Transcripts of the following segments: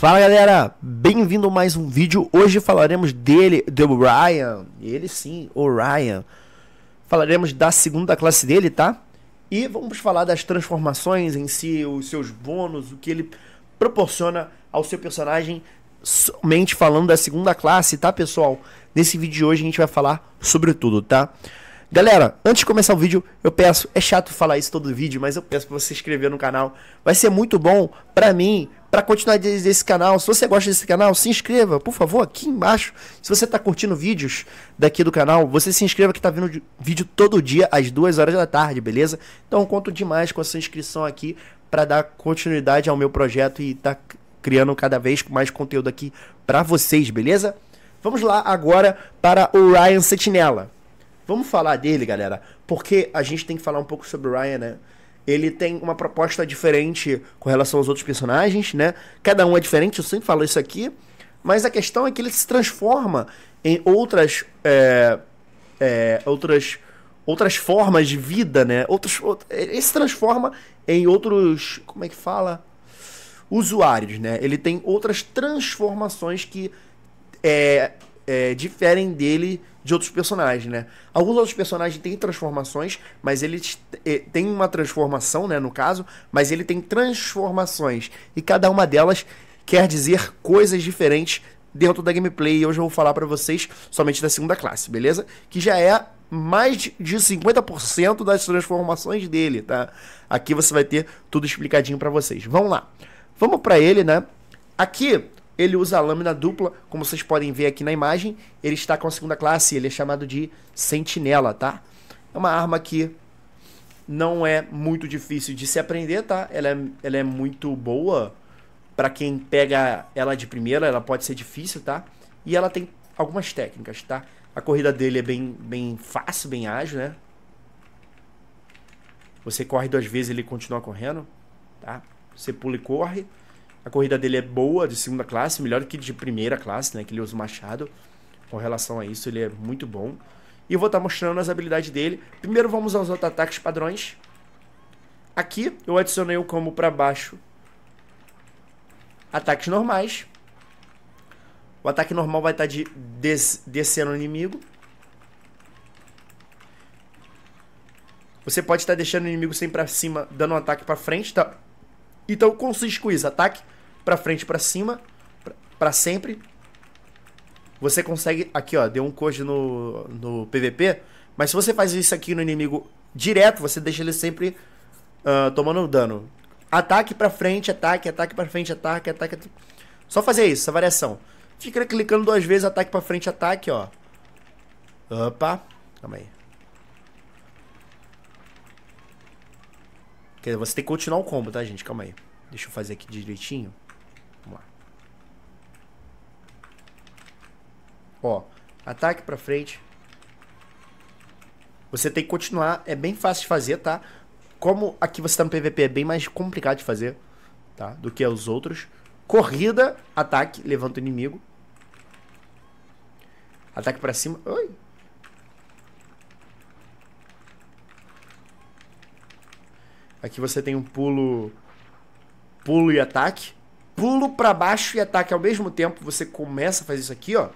Fala galera, bem-vindo a mais um vídeo. Hoje falaremos dele, do Ryan. Ele sim, o Ryan. Falaremos da segunda classe dele, tá? E vamos falar das transformações em si, os seus bônus, o que ele proporciona ao seu personagem, somente falando da segunda classe, tá, pessoal? Nesse vídeo de hoje a gente vai falar sobre tudo, tá? Galera, antes de começar o vídeo, eu peço, é chato falar isso todo vídeo, mas eu peço para você se inscrever no canal. Vai ser muito bom para mim para continuar desse canal. Se você gosta desse canal, se inscreva, por favor, aqui embaixo. Se você está curtindo vídeos daqui do canal, você se inscreva que está vindo vídeo todo dia às 2 horas da tarde, beleza? Então conto demais com a sua inscrição aqui para dar continuidade ao meu projeto e tá criando cada vez mais conteúdo aqui para vocês, beleza? Vamos lá agora para o Ryan Sentinela. Vamos falar dele, galera, porque a gente tem que falar um pouco sobre o Ryan, né? ele tem uma proposta diferente com relação aos outros personagens, né? Cada um é diferente, eu sempre falo isso aqui. Mas a questão é que ele se transforma em outras. É, é, outras outras formas de vida, né? Outros, outro, ele se transforma em outros. Como é que fala? Usuários, né? Ele tem outras transformações que é, é, diferem dele de outros personagens, né? Alguns outros personagens têm transformações, mas eles tem é, uma transformação, né, no caso, mas ele tem transformações e cada uma delas quer dizer coisas diferentes dentro da gameplay e hoje eu vou falar para vocês somente da segunda classe, beleza? Que já é mais de 50% das transformações dele, tá? Aqui você vai ter tudo explicadinho para vocês. Vamos lá. Vamos para ele, né? Aqui ele usa a lâmina dupla, como vocês podem ver aqui na imagem. Ele está com a segunda classe, ele é chamado de sentinela, tá? É uma arma que não é muito difícil de se aprender, tá? Ela é, ela é muito boa para quem pega ela de primeira, ela pode ser difícil, tá? E ela tem algumas técnicas, tá? A corrida dele é bem, bem fácil, bem ágil, né? Você corre duas vezes e ele continua correndo, tá? Você pula e corre. A corrida dele é boa, de segunda classe, melhor que de primeira classe, né? Que ele usa o machado. Com relação a isso, ele é muito bom. E eu vou estar tá mostrando as habilidades dele. Primeiro vamos aos auto-ataques padrões. Aqui eu adicionei o combo para baixo. Ataques normais. O ataque normal vai estar tá de des descendo o inimigo. Você pode estar tá deixando o inimigo sempre para cima, dando um ataque para frente, tá? Então consiste com isso, ataque para frente, para cima, para sempre. Você consegue... Aqui, ó, deu um cojo no, no PVP. Mas se você faz isso aqui no inimigo direto, você deixa ele sempre uh, tomando dano. Ataque pra frente, ataque, ataque pra frente, ataque, ataque. Só fazer isso, essa variação. Fica clicando duas vezes, ataque pra frente, ataque, ó. Opa. Calma aí. Você tem que continuar o combo, tá, gente? Calma aí. Deixa eu fazer aqui direitinho. Vamos lá. Ó, ataque pra frente. Você tem que continuar, é bem fácil de fazer, tá? Como aqui você tá no PVP, é bem mais complicado de fazer, tá? Do que os outros. Corrida, ataque, levanta o inimigo. Ataque pra cima. Oi! Aqui você tem um pulo... Pulo e ataque pulo para baixo e ataque ao mesmo tempo, você começa a fazer isso aqui, ó.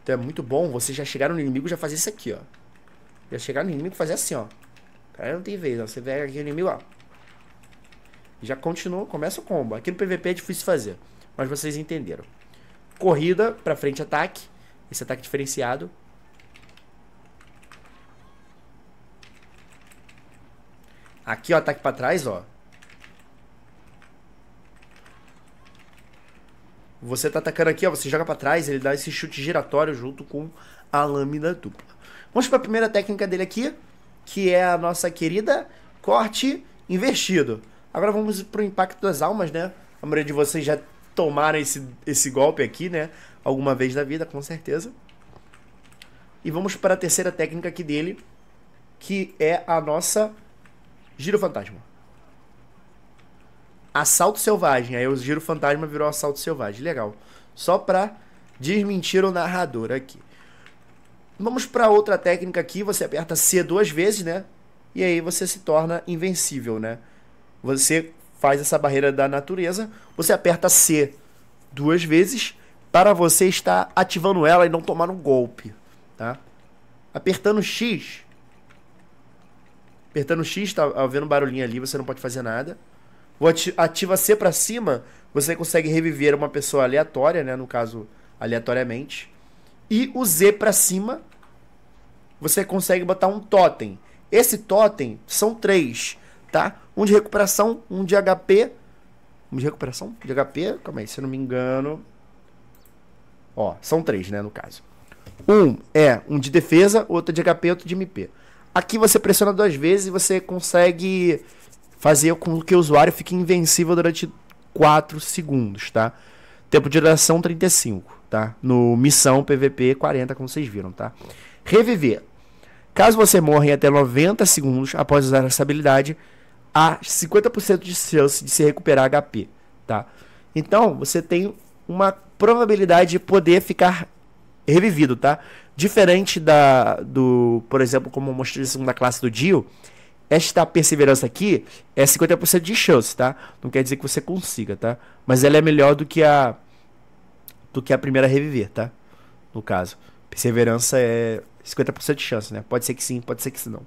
Então é muito bom você já chegar no inimigo e já fazer isso aqui, ó. Já chegar no inimigo e fazer assim, ó. Cara, não tem vez, ó. Você vê aqui o inimigo, ó. Já continua, começa o combo. Aqui no PVP é difícil fazer, mas vocês entenderam. Corrida, pra frente, ataque. Esse ataque diferenciado. Aqui, ó, ataque pra trás, ó. Você tá atacando aqui, ó, você joga para trás, ele dá esse chute giratório junto com a lâmina dupla. Vamos para a primeira técnica dele aqui, que é a nossa querida corte invertido. Agora vamos pro impacto das almas, né? A maioria de vocês já tomaram esse, esse golpe aqui, né? Alguma vez na vida, com certeza. E vamos para a terceira técnica aqui dele, que é a nossa giro fantasma. Assalto Selvagem. Aí o Giro Fantasma virou Assalto Selvagem. Legal. Só pra desmentir o narrador aqui. Vamos para outra técnica aqui. Você aperta C duas vezes, né? E aí você se torna invencível, né? Você faz essa barreira da natureza. Você aperta C duas vezes para você estar ativando ela e não tomar um golpe, tá? Apertando X. Apertando X, tá vendo um barulhinho ali, você não pode fazer nada ativa C para cima, você consegue reviver uma pessoa aleatória, né? No caso, aleatoriamente. E o Z para cima, você consegue botar um totem. Esse totem são três, tá? Um de recuperação, um de HP. Um de recuperação? De HP? Calma aí, se eu não me engano. Ó, são três, né, no caso. Um é um de defesa, outro de HP, outro de MP. Aqui você pressiona duas vezes e você consegue fazer com que o usuário fique invencível durante 4 segundos, tá? Tempo de duração 35, tá? No missão PVP 40, como vocês viram, tá? Reviver. Caso você morra em até 90 segundos após usar essa habilidade, há 50% de chance de se recuperar HP, tá? Então, você tem uma probabilidade de poder ficar revivido, tá? Diferente da do, por exemplo, como eu mostrei na segunda classe do Dio, esta perseverança aqui é 50% de chance, tá? Não quer dizer que você consiga, tá? Mas ela é melhor do que a do que a primeira a reviver, tá? No caso, perseverança é 50% de chance, né? Pode ser que sim, pode ser que não.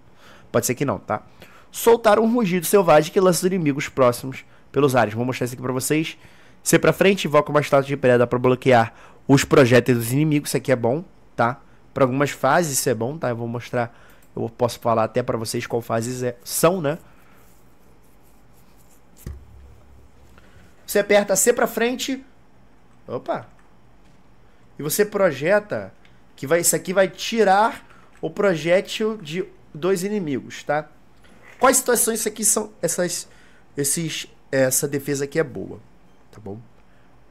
Pode ser que não, tá? Soltar um rugido selvagem que lança os inimigos próximos pelos ares. Vou mostrar isso aqui pra vocês. Ser pra frente, invoca uma estátua de pedra para bloquear os projéteis dos inimigos. Isso aqui é bom, tá? Para algumas fases isso é bom, tá? Eu vou mostrar eu posso falar até para vocês qual fases é, são, né? Você aperta C para frente. Opa. E você projeta que vai isso aqui vai tirar o projétil de dois inimigos, tá? Quais situações isso aqui são essas esses essa defesa aqui é boa, tá bom?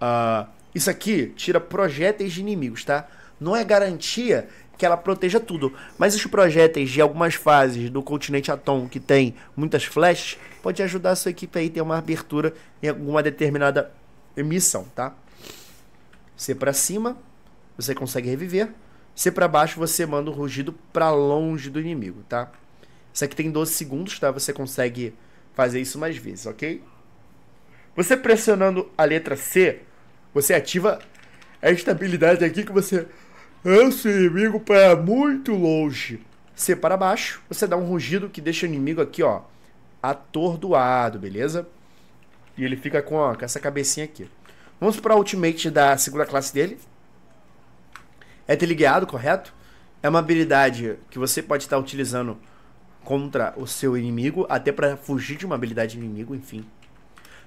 Uh, isso aqui tira projéteis de inimigos, tá? Não é garantia que ela proteja tudo. Mas os projéteis de algumas fases do continente Atom, que tem muitas flechas, pode ajudar a sua equipe aí a ter uma abertura em alguma determinada missão, tá? Você para cima, você consegue reviver. Se para baixo, você manda o rugido para longe do inimigo, tá? Isso aqui tem 12 segundos, tá? Você consegue fazer isso mais vezes, ok? Você pressionando a letra C, você ativa a estabilidade aqui que você esse inimigo para muito longe. Você para baixo, você dá um rugido que deixa o inimigo aqui, ó, atordoado, beleza? E ele fica com, ó, com essa cabecinha aqui. Vamos para a ultimate da segunda classe dele. É delineado, correto? É uma habilidade que você pode estar utilizando contra o seu inimigo, até para fugir de uma habilidade inimigo, enfim.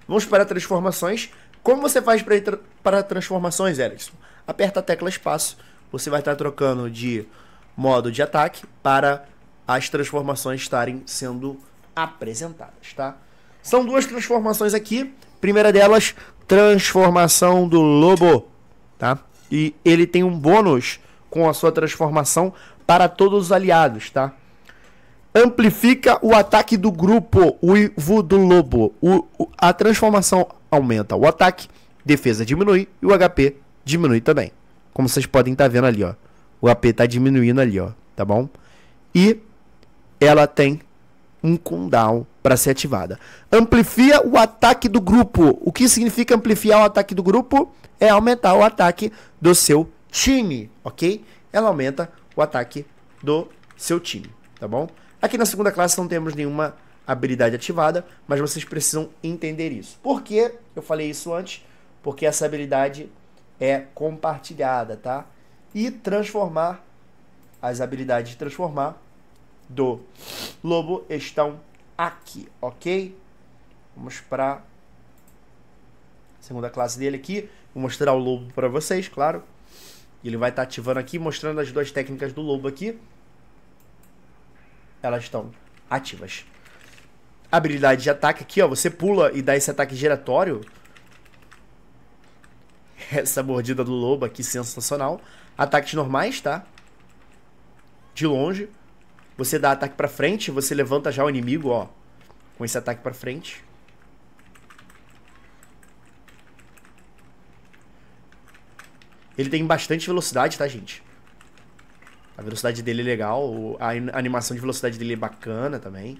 Vamos para transformações. Como você faz para, para transformações, Erickson? Aperta a tecla espaço você vai estar trocando de modo de ataque para as transformações estarem sendo apresentadas, tá? São duas transformações aqui. Primeira delas, transformação do lobo, tá? E ele tem um bônus com a sua transformação para todos os aliados, tá? Amplifica o ataque do grupo, o Ivo do Lobo. O, o, a transformação aumenta o ataque, defesa diminui e o HP diminui também. Como vocês podem estar tá vendo ali, ó. O AP está diminuindo ali, ó. Tá bom? E ela tem um cooldown para ser ativada. Amplifia o ataque do grupo. O que significa amplificar o ataque do grupo? É aumentar o ataque do seu time, ok? Ela aumenta o ataque do seu time, tá bom? Aqui na segunda classe não temos nenhuma habilidade ativada, mas vocês precisam entender isso. Por que eu falei isso antes? Porque essa habilidade é compartilhada, tá? E transformar, as habilidades de transformar do lobo estão aqui, ok? Vamos para segunda classe dele aqui. Vou mostrar o lobo para vocês, claro. Ele vai estar tá ativando aqui, mostrando as duas técnicas do lobo aqui. Elas estão ativas. Habilidade de ataque aqui, ó. Você pula e dá esse ataque giratório. Essa mordida do lobo aqui, sensacional. Ataques normais, tá? De longe. Você dá ataque pra frente, você levanta já o inimigo, ó. Com esse ataque pra frente. Ele tem bastante velocidade, tá, gente? A velocidade dele é legal, a animação de velocidade dele é bacana também.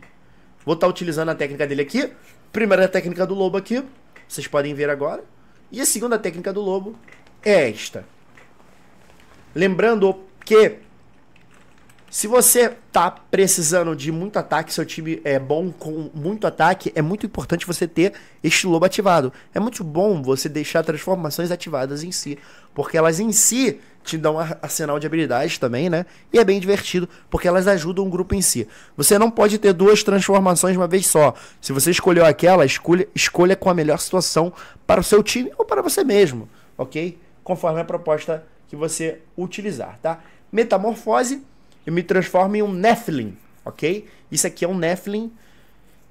Vou estar tá utilizando a técnica dele aqui. Primeira técnica do lobo aqui. Vocês podem ver agora. E a segunda técnica do lobo é esta. Lembrando que se você tá precisando de muito ataque, seu time é bom com muito ataque, é muito importante você ter este lobo ativado. É muito bom você deixar transformações ativadas em si, porque elas em si te dão um arsenal de habilidades também, né? E é bem divertido, porque elas ajudam o grupo em si. Você não pode ter duas transformações uma vez só. Se você escolheu aquela, escolha, escolha com a melhor situação para o seu time ou para você mesmo, ok? Conforme a proposta que você utilizar, tá? Metamorfose, eu me transformo em um Nephilim, ok? Isso aqui é um Nephilim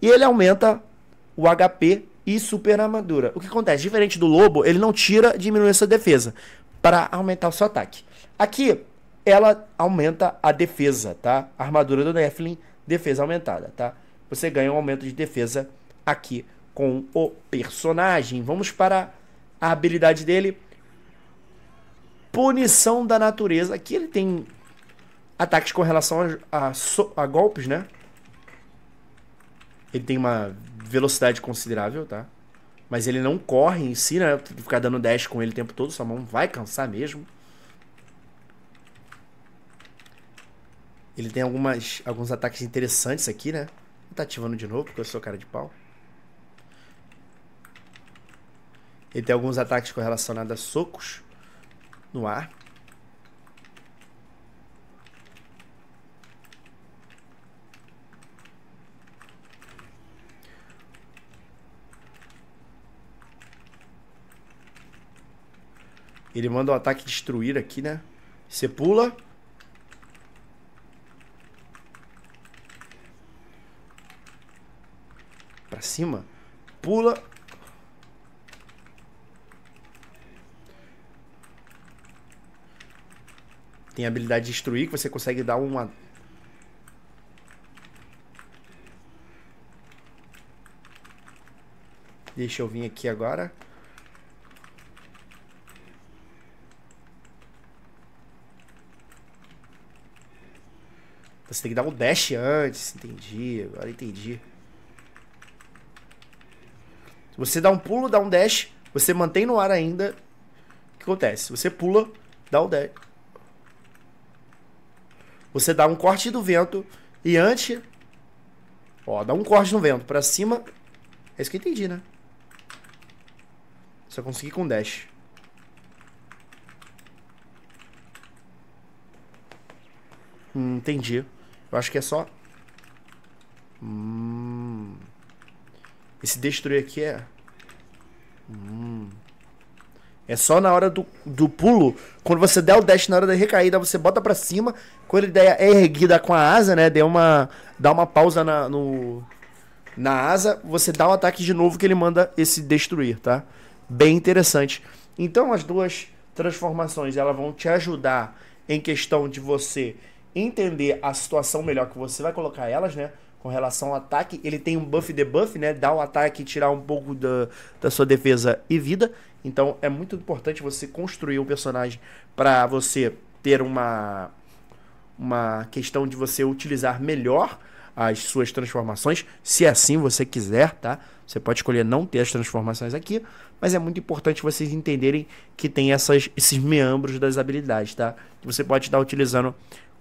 e ele aumenta o HP e super armadura. O que acontece? Diferente do lobo, ele não tira e diminui sua defesa para aumentar o seu ataque. Aqui, ela aumenta a defesa, tá? A armadura do Nephilim, defesa aumentada, tá? Você ganha um aumento de defesa aqui com o personagem. Vamos para a habilidade dele. Punição da natureza. Aqui ele tem ataques com relação a, a, a golpes, né? Ele tem uma velocidade considerável, tá? mas ele não corre em si, né? Ficar dando dash com ele o tempo todo, sua mão vai cansar mesmo. Ele tem algumas, alguns ataques interessantes aqui, né? Tá ativando de novo, porque eu sou cara de pau. Ele tem alguns ataques correlacionados a socos no ar. Ele manda um ataque destruir aqui, né? Você pula. Pra cima. Pula. Tem a habilidade de destruir, que você consegue dar uma... Deixa eu vir aqui agora. Você tem que dar um dash antes, entendi, agora entendi. Se você dá um pulo, dá um dash, você mantém no ar ainda. O que acontece? Você pula, dá um dash. Você dá um corte do vento e antes. Ó, dá um corte no vento pra cima. É isso que eu entendi, né? Só consegui com dash. Hum, entendi. Eu acho que é só... Hum... Esse destruir aqui é... Hum... É só na hora do, do pulo. Quando você der o dash na hora da recaída, você bota pra cima. Quando ele der é erguida com a asa, né? Deu uma, dá uma pausa na, no, na asa. Você dá um ataque de novo que ele manda esse destruir, tá? Bem interessante. Então as duas transformações elas vão te ajudar em questão de você entender a situação melhor que você vai colocar elas, né? Com relação ao ataque, ele tem um buff debuff, né? Dá o um ataque, tirar um pouco da, da sua defesa e vida. Então é muito importante você construir um personagem para você ter uma uma questão de você utilizar melhor as suas transformações, se é assim você quiser, tá? Você pode escolher não ter as transformações aqui, mas é muito importante vocês entenderem que tem essas, esses meandros das habilidades, tá? Que você pode estar utilizando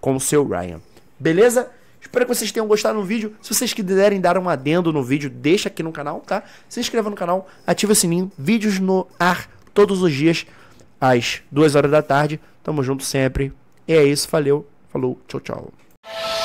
com o seu Ryan. Beleza? Espero que vocês tenham gostado do vídeo. Se vocês quiserem dar um adendo no vídeo, deixa aqui no canal, tá? Se inscreva no canal, ativa o sininho. Vídeos no ar todos os dias, às 2 horas da tarde. Tamo junto sempre. E é isso, valeu, falou, tchau, tchau.